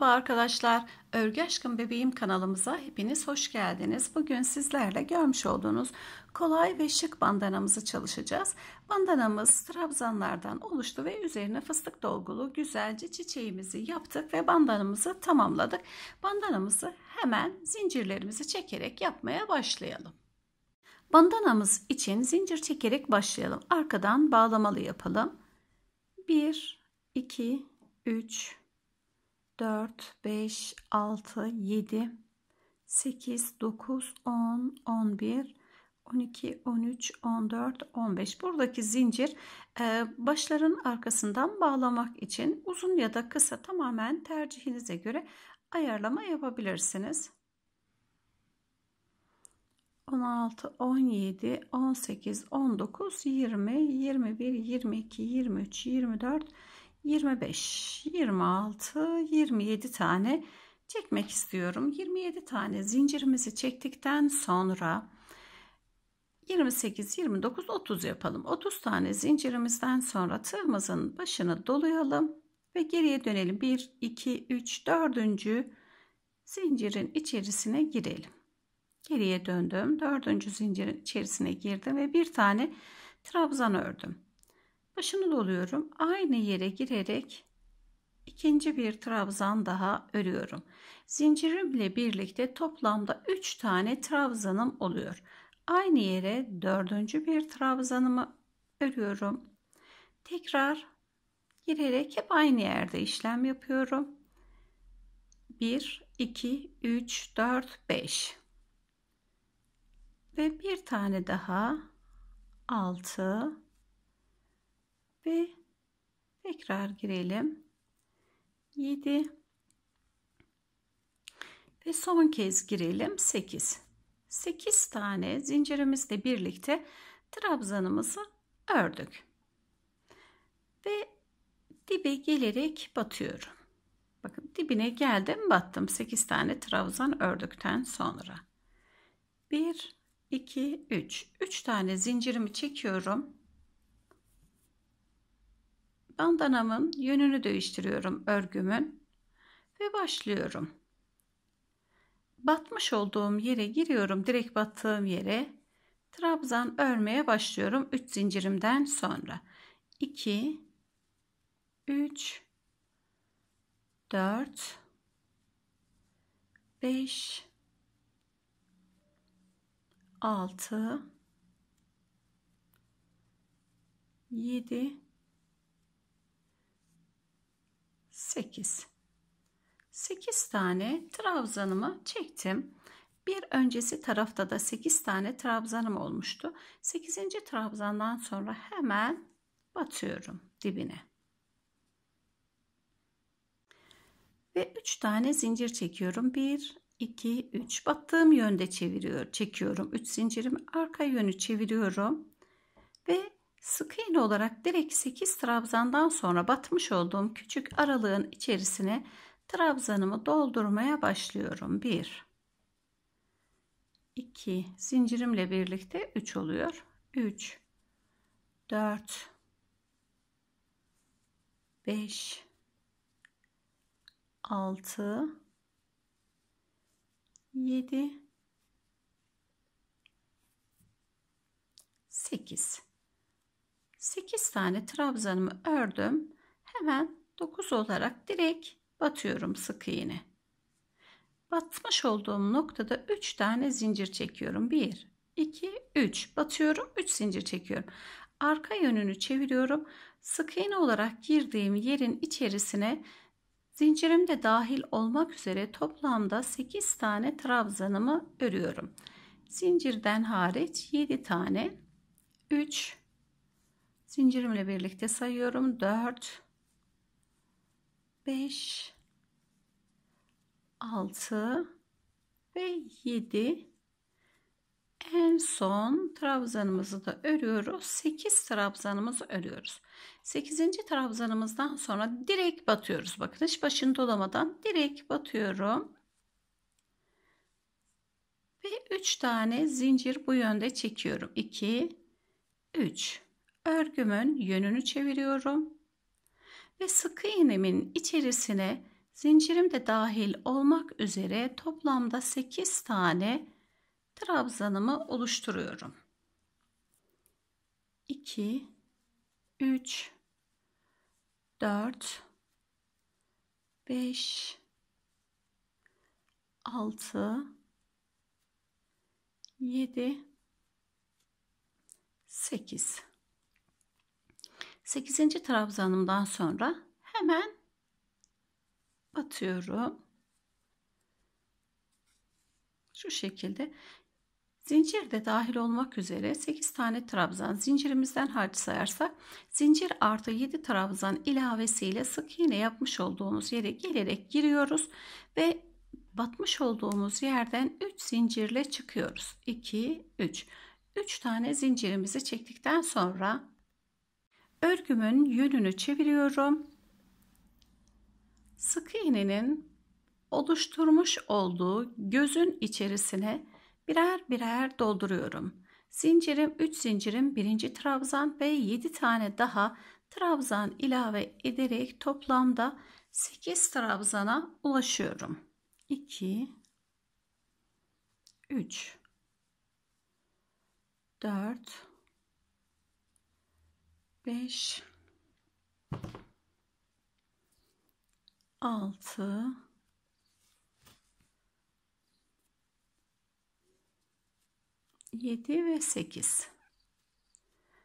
Merhaba arkadaşlar. Örgü Aşkım Bebeğim kanalımıza hepiniz hoş geldiniz. Bugün sizlerle görmüş olduğunuz kolay ve şık bandanamızı çalışacağız. Bandanamız trabzanlardan oluştu ve üzerine fıstık dolgulu güzelce çiçeğimizi yaptık ve bandanamızı tamamladık. Bandanamızı hemen zincirlerimizi çekerek yapmaya başlayalım. Bandanamız için zincir çekerek başlayalım. Arkadan bağlamalı yapalım. 1 2 3 4, 5, 6, 7, 8, 9, 10, 11, 12, 13, 14, 15. Buradaki zincir e, başların arkasından bağlamak için uzun ya da kısa tamamen tercihinize göre ayarlama yapabilirsiniz. 16, 17, 18, 19, 20, 21, 22, 23, 24, 25, 26, 27 tane çekmek istiyorum. 27 tane zincirimizi çektikten sonra 28, 29, 30 yapalım. 30 tane zincirimizden sonra tığımızın başını dolayalım ve geriye dönelim. 1, 2, 3, 4. zincirin içerisine girelim. Geriye döndüm. 4. zincirin içerisine girdim ve bir tane trabzan ördüm. Başını doluyorum. Aynı yere girerek ikinci bir trabzan daha örüyorum. Zincirimle birlikte toplamda 3 tane trabzanım oluyor. Aynı yere dördüncü bir trabzanımı örüyorum. Tekrar girerek hep aynı yerde işlem yapıyorum. 1, 2, 3, 4, 5 ve bir tane daha 6 ve tekrar girelim 7 ve son kez girelim 8 8 tane zincirimizle birlikte trabzanımızı ördük ve dibe gelerek batıyorum bakın dibine geldim battım 8 tane trabzan ördükten sonra 1 2 3 3 tane zincirimi çekiyorum bandanamın yönünü değiştiriyorum örgümün ve başlıyorum. Batmış olduğum yere giriyorum. Direkt battığım yere trabzan örmeye başlıyorum 3 zincirimden sonra. 2 3 4 5 6 7 tane trabzanımı çektim. Bir öncesi tarafta da 8 tane trabzanım olmuştu. 8. trabzandan sonra hemen batıyorum dibine. Ve 3 tane zincir çekiyorum. 1 2 3 battığım yönde çeviriyor çekiyorum 3 zincirimi arka yönü çeviriyorum ve sık iğne olarak direkt 8 trabzandan sonra batmış olduğum küçük aralığın içerisine trabzanımı doldurmaya başlıyorum. 1 2 zincirimle birlikte 3 oluyor. 3 4 5 6 7 8 8 tane trabzanımı ördüm. Hemen 9 olarak direkt batıyorum sık iğne. Batmış olduğum noktada 3 tane zincir çekiyorum. 1, 2, 3 batıyorum 3 zincir çekiyorum. Arka yönünü çeviriyorum. Sık iğne olarak girdiğim yerin içerisine zincirim de dahil olmak üzere toplamda 8 tane trabzanımı örüyorum. Zincirden hariç 7 tane 3 zincirimle birlikte sayıyorum 4 5 6 ve 7 en son trabzanımızı da örüyoruz. 8 trabzanımızı örüyoruz. 8. trabzanımızdan sonra direkt batıyoruz. Bakın hiç başını dolamadan direkt batıyorum. Ve 3 tane zincir bu yönde çekiyorum. 2 3 Örgümün yönünü çeviriyorum ve sıkı iğnemin içerisine zincirim de dahil olmak üzere toplamda 8 tane trabzanımı oluşturuyorum. 2 3 4 5 6 7 8 8. trabzanımdan sonra hemen batıyorum. Şu şekilde zincir de dahil olmak üzere 8 tane trabzan zincirimizden harç sayarsak zincir artı 7 trabzan ilavesiyle sık iğne yapmış olduğumuz yere gelerek giriyoruz ve batmış olduğumuz yerden 3 zincirle çıkıyoruz. 2 3 3 tane zincirimizi çektikten sonra örgümün yönünü çeviriyorum. Sık iğnenin oluşturmuş olduğu gözün içerisine birer birer dolduruyorum. Zincirim 3 zincirim birinci trabzan ve 7 tane daha trabzan ilave ederek toplamda 8 trabzana ulaşıyorum. 2 3 4 5 6 7 ve 8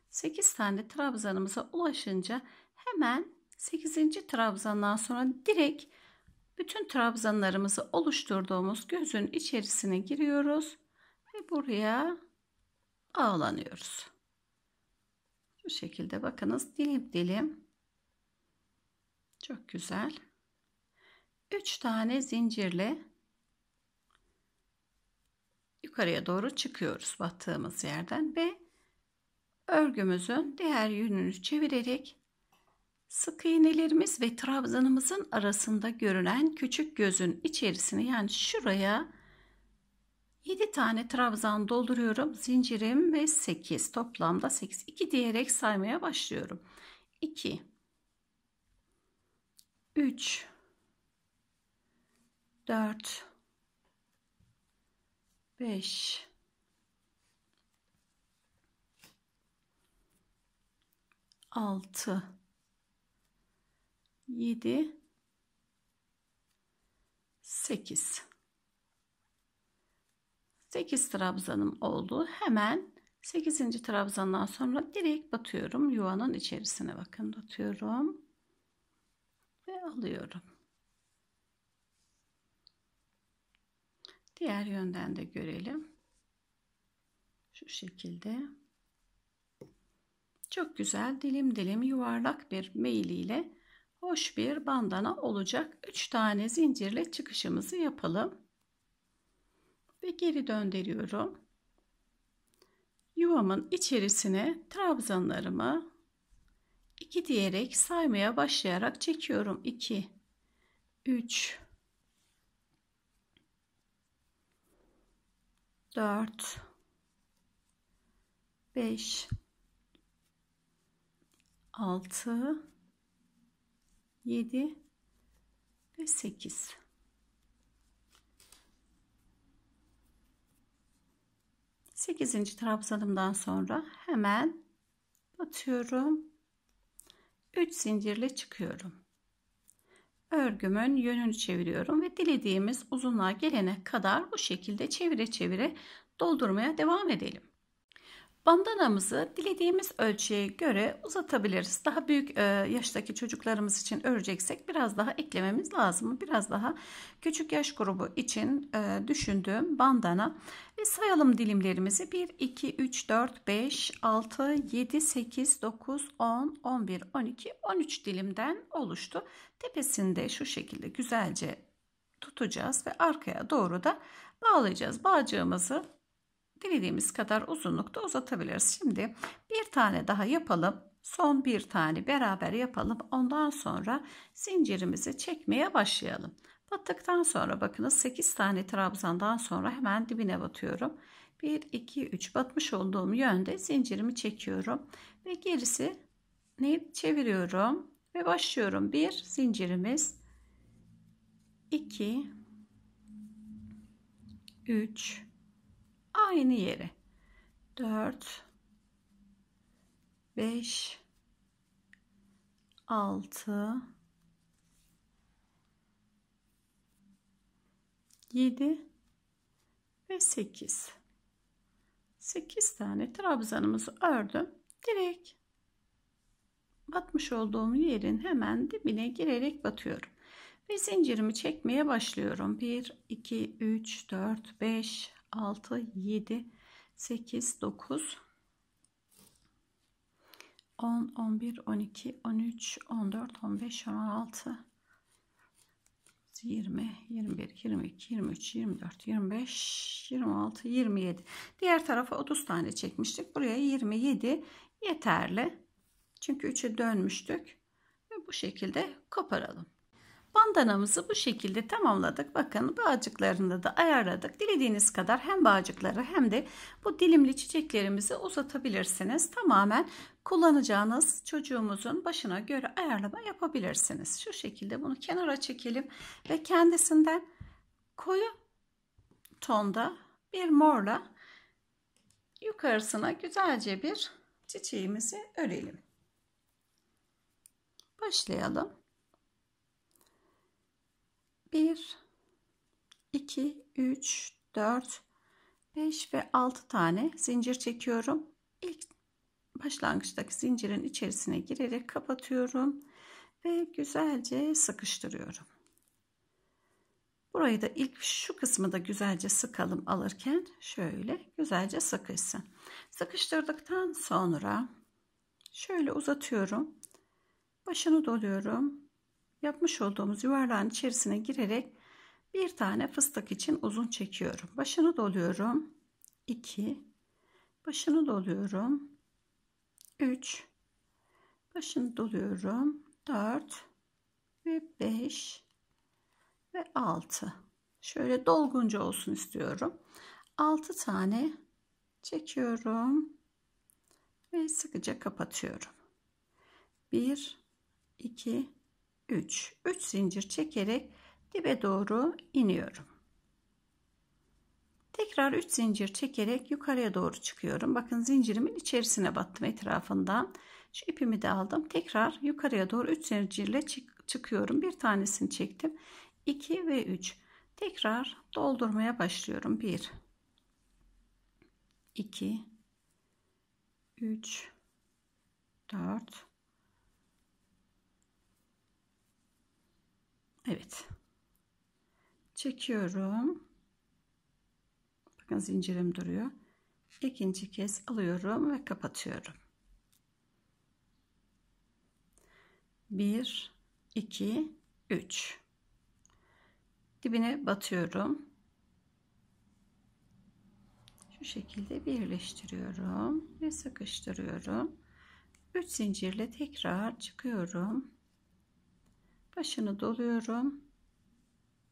8 tane trabzanımıza ulaşınca hemen 8. trabzandan sonra direkt bütün trabzanlarımızı oluşturduğumuz gözün içerisine giriyoruz ve buraya bağlanıyoruz. Bu şekilde bakınız dilim dilim. Çok güzel. 3 tane zincirle yukarıya doğru çıkıyoruz battığımız yerden ve örgümüzün diğer yönünü çevirerek sık iğnelerimiz ve trabzanımızın arasında görünen küçük gözün içerisine yani şuraya 7 tane trabzan dolduruyorum. Zincirim ve 8. Toplamda 8. 2 diyerek saymaya başlıyorum. 2 3 4 5 6 7 8 8 trabzanım oldu. Hemen 8. trabzandan sonra direkt batıyorum. Yuvanın içerisine bakın batıyorum. Ve alıyorum. Diğer yönden de görelim. Şu şekilde. Çok güzel dilim dilim yuvarlak bir meyliyle hoş bir bandana olacak 3 tane zincirle çıkışımızı yapalım ve geri döndürüyorum. Yuvamın içerisine trabzanlarımı 2 diyerek saymaya başlayarak çekiyorum. 2 3 4 5 6 7 ve 8 8. trabzanımdan sonra hemen batıyorum. 3 zincirle çıkıyorum. Örgümün yönünü çeviriyorum ve dilediğimiz uzunluğa gelene kadar bu şekilde çevire çevire doldurmaya devam edelim. Bandanamızı dilediğimiz ölçüye göre uzatabiliriz. Daha büyük e, yaştaki çocuklarımız için öreceksek biraz daha eklememiz lazım. Biraz daha küçük yaş grubu için e, düşündüğüm bandana. Ve sayalım dilimlerimizi. 1, 2, 3, 4, 5, 6, 7, 8, 9, 10, 11, 12, 13 dilimden oluştu. Tepesinde şu şekilde güzelce tutacağız ve arkaya doğru da bağlayacağız. Bağcığımızı dilediğimiz kadar uzunlukta uzatabiliriz. Şimdi bir tane daha yapalım. Son bir tane beraber yapalım. Ondan sonra zincirimizi çekmeye başlayalım. Battıktan sonra bakınız 8 tane trabzandan sonra hemen dibine batıyorum. 1, 2, 3 batmış olduğum yönde zincirimi çekiyorum. Ve gerisini çeviriyorum. Ve başlıyorum. 1 zincirimiz. 2, 3, aynı yere 4 5 6 7 ve 8 8 tane trabzanımızı ördüm direkt batmış olduğum yerin hemen dibine girerek batıyorum ve zincirimi çekmeye başlıyorum 1 2 3 4 5 6 7 8 9 10 11 12 13 14 15 16 20, 21, 22, 23, 24, 25, 26, 27. Diğer tarafa 30 tane çekmiştik. Buraya 27 yeterli. Çünkü 3'e dönmüştük. Ve bu şekilde koparalım. Bandanamızı bu şekilde tamamladık. Bakın bağcıklarını da ayarladık. Dilediğiniz kadar hem bağcıkları hem de bu dilimli çiçeklerimizi uzatabilirsiniz. Tamamen kullanacağınız çocuğumuzun başına göre ayarlama yapabilirsiniz. Şu şekilde bunu kenara çekelim ve kendisinden koyu tonda bir morla yukarısına güzelce bir çiçeğimizi örelim. Başlayalım. 1 2 3 4 5 ve 6 tane zincir çekiyorum. İlk başlangıçtaki zincirin içerisine girerek kapatıyorum ve güzelce sıkıştırıyorum. Burayı da ilk şu kısmı da güzelce sıkalım alırken şöyle güzelce sıkışsın. Sıkıştırdıktan sonra şöyle uzatıyorum. Başını doluyorum yapmış olduğumuz yuvarlağın içerisine girerek bir tane fıstık için uzun çekiyorum. Başını doluyorum. 2 başını doluyorum. 3 başını doluyorum. 4 ve 5 ve 6. Şöyle dolgunca olsun istiyorum. 6 tane çekiyorum ve sıkıca kapatıyorum. 1 2 3 3 zincir çekerek dibe doğru iniyorum tekrar 3 zincir çekerek yukarıya doğru çıkıyorum bakın zincirimin içerisine battım etrafından şu ipimi de aldım tekrar yukarıya doğru 3 zincirle çık çıkıyorum bir tanesini çektim 2 ve 3 tekrar doldurmaya başlıyorum 1 2 3 4 Evet. Çekiyorum. Bakın zincirim duruyor. İkinci kez alıyorum ve kapatıyorum. 1 2 3 Dibine batıyorum. Şu şekilde birleştiriyorum ve sıkıştırıyorum. 3 zincirle tekrar çıkıyorum başını doluyorum.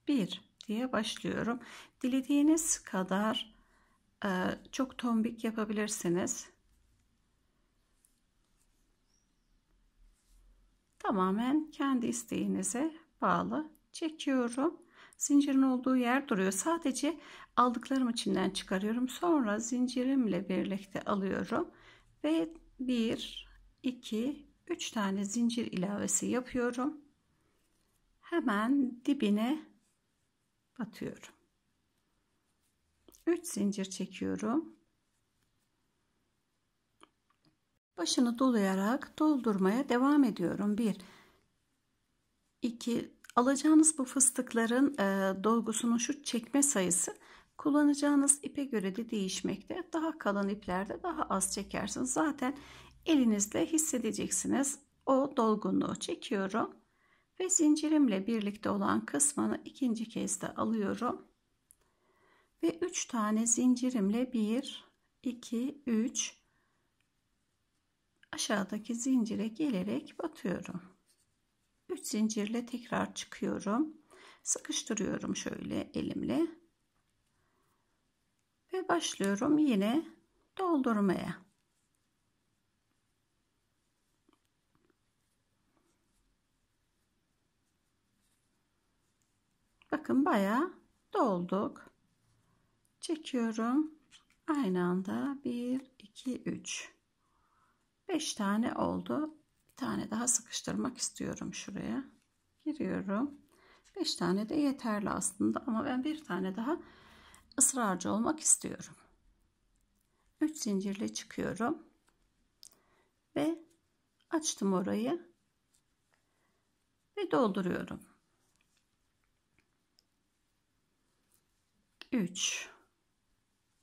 1 diye başlıyorum. Dilediğiniz kadar e, çok tombik yapabilirsiniz. Tamamen kendi isteğinize bağlı çekiyorum. Zincirin olduğu yer duruyor. Sadece aldıklarım içinden çıkarıyorum. Sonra zincirimle birlikte alıyorum ve 1 2 3 tane zincir ilavesi yapıyorum hemen dibine batıyorum. 3 zincir çekiyorum. Başını dolayarak doldurmaya devam ediyorum. 1 2 alacağınız bu fıstıkların e, dolgusunun şu çekme sayısı kullanacağınız ipe göre de değişmekte. Daha kalın iplerde daha az çekersiniz. Zaten elinizle hissedeceksiniz o dolgunluğu çekiyorum. Ve zincirimle birlikte olan kısmını ikinci kez de alıyorum. Ve 3 tane zincirimle 1, 2, 3 aşağıdaki zincire gelerek batıyorum. 3 zincirle tekrar çıkıyorum. Sıkıştırıyorum şöyle elimle. Ve başlıyorum yine doldurmaya. bakın baya dolduk. Çekiyorum. Aynı anda 1, 2, 3. 5 tane oldu. Bir tane daha sıkıştırmak istiyorum şuraya. Giriyorum. 5 tane de yeterli aslında ama ben bir tane daha ısrarcı olmak istiyorum. 3 zincirle çıkıyorum. Ve açtım orayı. Ve dolduruyorum. 3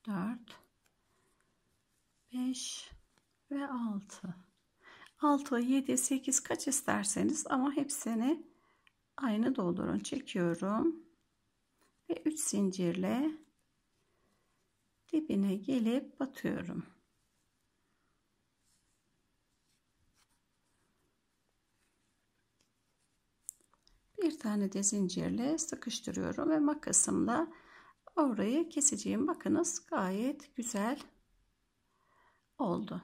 4 5 ve 6 6 7 8 kaç isterseniz ama hepsini aynı doldurun çekiyorum ve 3 zincirle dibine gelip batıyorum bir tane de zincirle sıkıştırıyorum ve makasımla Orayı keseceğim. Bakınız gayet güzel oldu.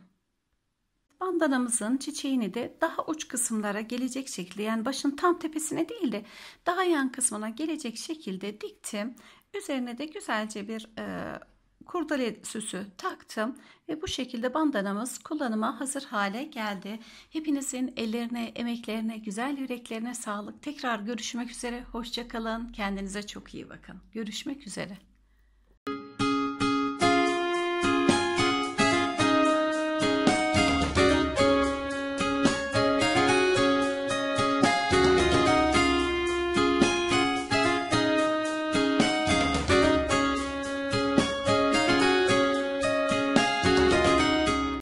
Bandanamızın çiçeğini de daha uç kısımlara gelecek şekilde yani başın tam tepesine değil de daha yan kısmına gelecek şekilde diktim. Üzerine de güzelce bir e, kurdele süsü tak taktım ve bu şekilde bandanamız kullanıma hazır hale geldi. Hepinizin ellerine, emeklerine, güzel yüreklerine sağlık. Tekrar görüşmek üzere. Hoşçakalın. Kendinize çok iyi bakın. Görüşmek üzere.